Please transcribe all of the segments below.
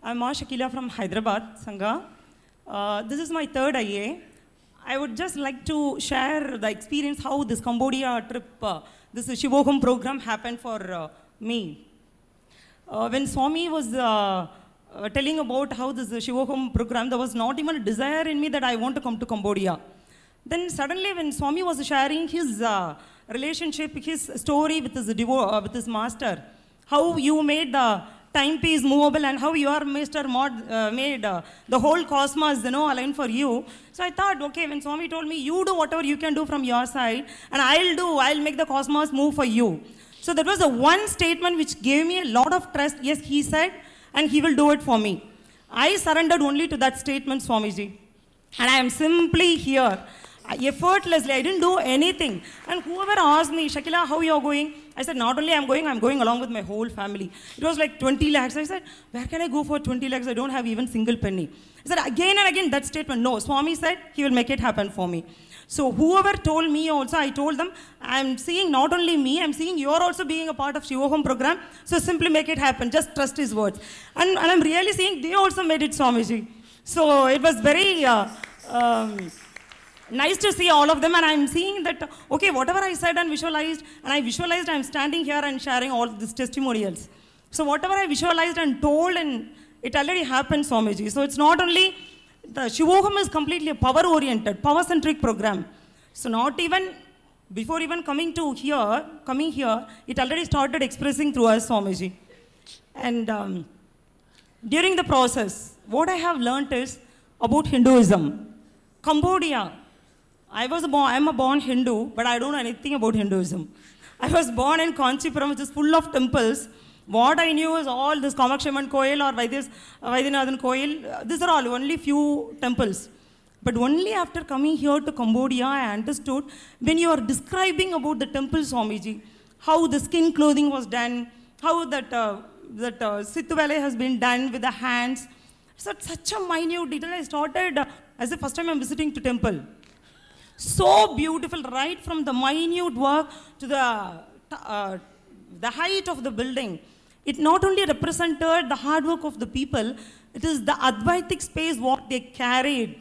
I'm Ma Shakila from Hyderabad, Sangha. Uh, this is my third IA. I would just like to share the experience how this Cambodia trip, uh, this Shivoham program happened for uh, me. Uh, when Swami was uh, uh, telling about how this Shivoham program, there was not even a desire in me that I want to come to Cambodia. Then suddenly when Swami was sharing his relationship, his story with his, uh, with his master, how you made the timepiece movable and how your master mod, uh, made uh, the whole cosmos, you know, aligned for you. So I thought, okay, when Swami told me, you do whatever you can do from your side and I'll do, I'll make the cosmos move for you. So that was the one statement which gave me a lot of trust. Yes, he said, and he will do it for me. I surrendered only to that statement, Swamiji. And I am simply here effortlessly. I didn't do anything. And whoever asked me, Shakila, how you're going? I said, not only I'm going, I'm going along with my whole family. It was like 20 lakhs. I said, where can I go for 20 lakhs? I don't have even single penny. I said, again and again, that statement, no. Swami said, he will make it happen for me. So whoever told me also, I told them, I'm seeing not only me, I'm seeing you're also being a part of Shiva Home program. So simply make it happen. Just trust his words. And, and I'm really seeing they also made it, Swamiji. So it was very... Uh, um, nice to see all of them and I'm seeing that, okay, whatever I said and visualized, and I visualized I'm standing here and sharing all these testimonials. So whatever I visualized and told and it already happened, Swamiji. So it's not only, the Shivoham is completely power-oriented, power-centric program. So not even, before even coming to here, coming here, it already started expressing through us, Swamiji. And um, during the process, what I have learnt is about Hinduism. Cambodia, I was born, I'm a born Hindu, but I don't know anything about Hinduism. I was born in Kanchipuram, which is full of temples. What I knew was all this Kamakshaman Koil or Vaidis, Vaidyanathan Koil. These are all only few temples. But only after coming here to Cambodia, I understood when you are describing about the temple Swamiji, how the skin clothing was done, how that, uh, that uh, has been done with the hands. So such a minute detail. I started, uh, as the first time I'm visiting to temple so beautiful, right from the minute work to the, uh, the height of the building. It not only represented the hard work of the people, it is the Advaitic space what they carried.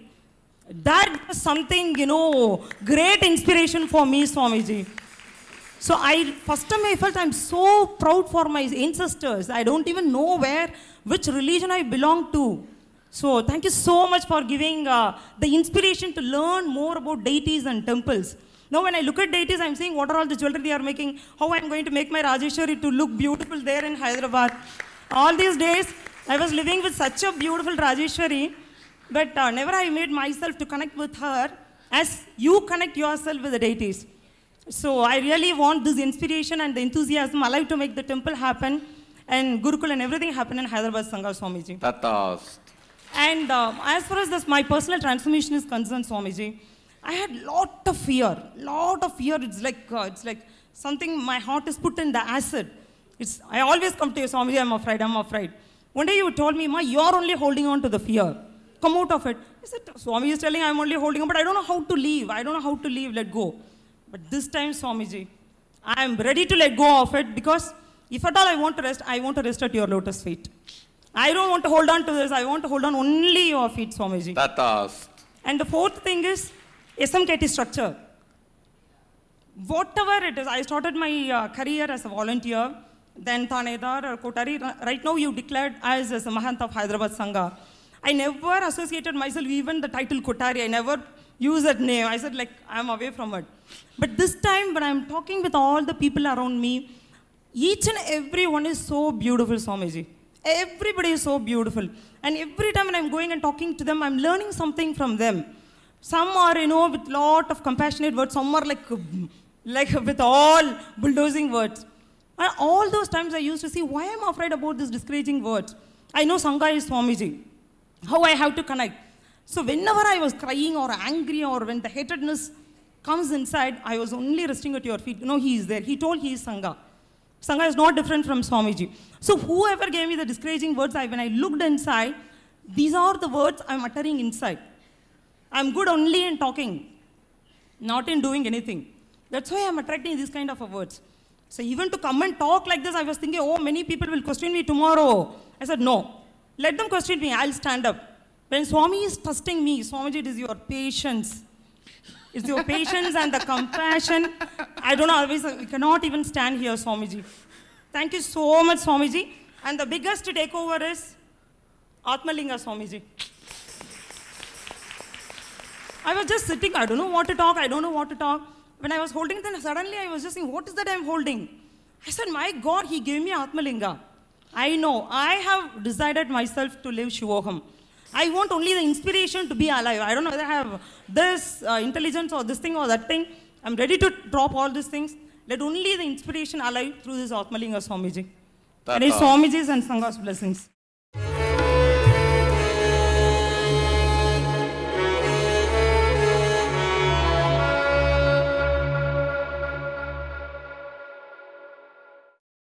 That was something, you know, great inspiration for me, Swamiji. So I, first time I felt I'm so proud for my ancestors. I don't even know where, which religion I belong to. So thank you so much for giving uh, the inspiration to learn more about deities and temples. Now when I look at deities, I'm saying what are all the jewelry they are making, how I'm going to make my Rajeshwari to look beautiful there in Hyderabad. All these days, I was living with such a beautiful Rajeshwari, but uh, never I made myself to connect with her as you connect yourself with the deities. So I really want this inspiration and the enthusiasm alive to make the temple happen and Gurukul and everything happen in Hyderabad Sangha Swamiji. Uh, and um, as far as this, my personal transformation is concerned, Swamiji, I had lot of fear, lot of fear. It's like, uh, it's like something my heart is put in the acid. It's, I always come to you, Swamiji, I'm afraid, I'm afraid. One day you told me, Ma, you're only holding on to the fear. Come out of it. I said, Swamiji is telling I'm only holding on, but I don't know how to leave. I don't know how to leave, let go. But this time, Swamiji, I am ready to let go of it because if at all I want to rest, I want to rest at your lotus feet. I don't want to hold on to this. I want to hold on only of it, Swamiji. Tatast. And the fourth thing is SMKT structure. Whatever it is, I started my uh, career as a volunteer, then thanedar or uh, Kotari. Right now you declared as, as a Mahant of Hyderabad Sangha. I never associated myself even the title Kotari. I never used that name. I said like, I'm away from it. But this time when I'm talking with all the people around me, each and every one is so beautiful, Swamiji. Everybody is so beautiful. And every time when I'm going and talking to them, I'm learning something from them. Some are, you know, with lot of compassionate words. Some are like, like with all bulldozing words. And all those times I used to see, why am I afraid about these discouraging words? I know Sangha is Swamiji. How I have to connect. So whenever I was crying or angry or when the hatredness comes inside, I was only resting at your feet. No, he is there. He told he is Sangha. Sangha is not different from Swamiji. So whoever gave me the discouraging words, I, when I looked inside, these are the words I'm uttering inside. I'm good only in talking, not in doing anything. That's why I'm attracting these kind of words. So even to come and talk like this, I was thinking, oh, many people will question me tomorrow. I said, no, let them question me. I'll stand up. When Swami is trusting me, Swamiji, it is your patience. It's your patience and the compassion. I don't always, we cannot even stand here, Swamiji. Thank you so much, Swamiji. And the biggest takeover is Atmalinga Swamiji. I was just sitting, I don't know what to talk, I don't know what to talk. When I was holding, then suddenly I was just saying, what is that I'm holding? I said, my God, he gave me Atmalinga. I know, I have decided myself to live Shivogam. I want only the inspiration to be alive. I don't know whether I have this uh, intelligence or this thing or that thing. I'm ready to drop all these things. Let only the inspiration alive through this Atmalinga Swamiji. That and his Swamiji's and Sangha's blessings.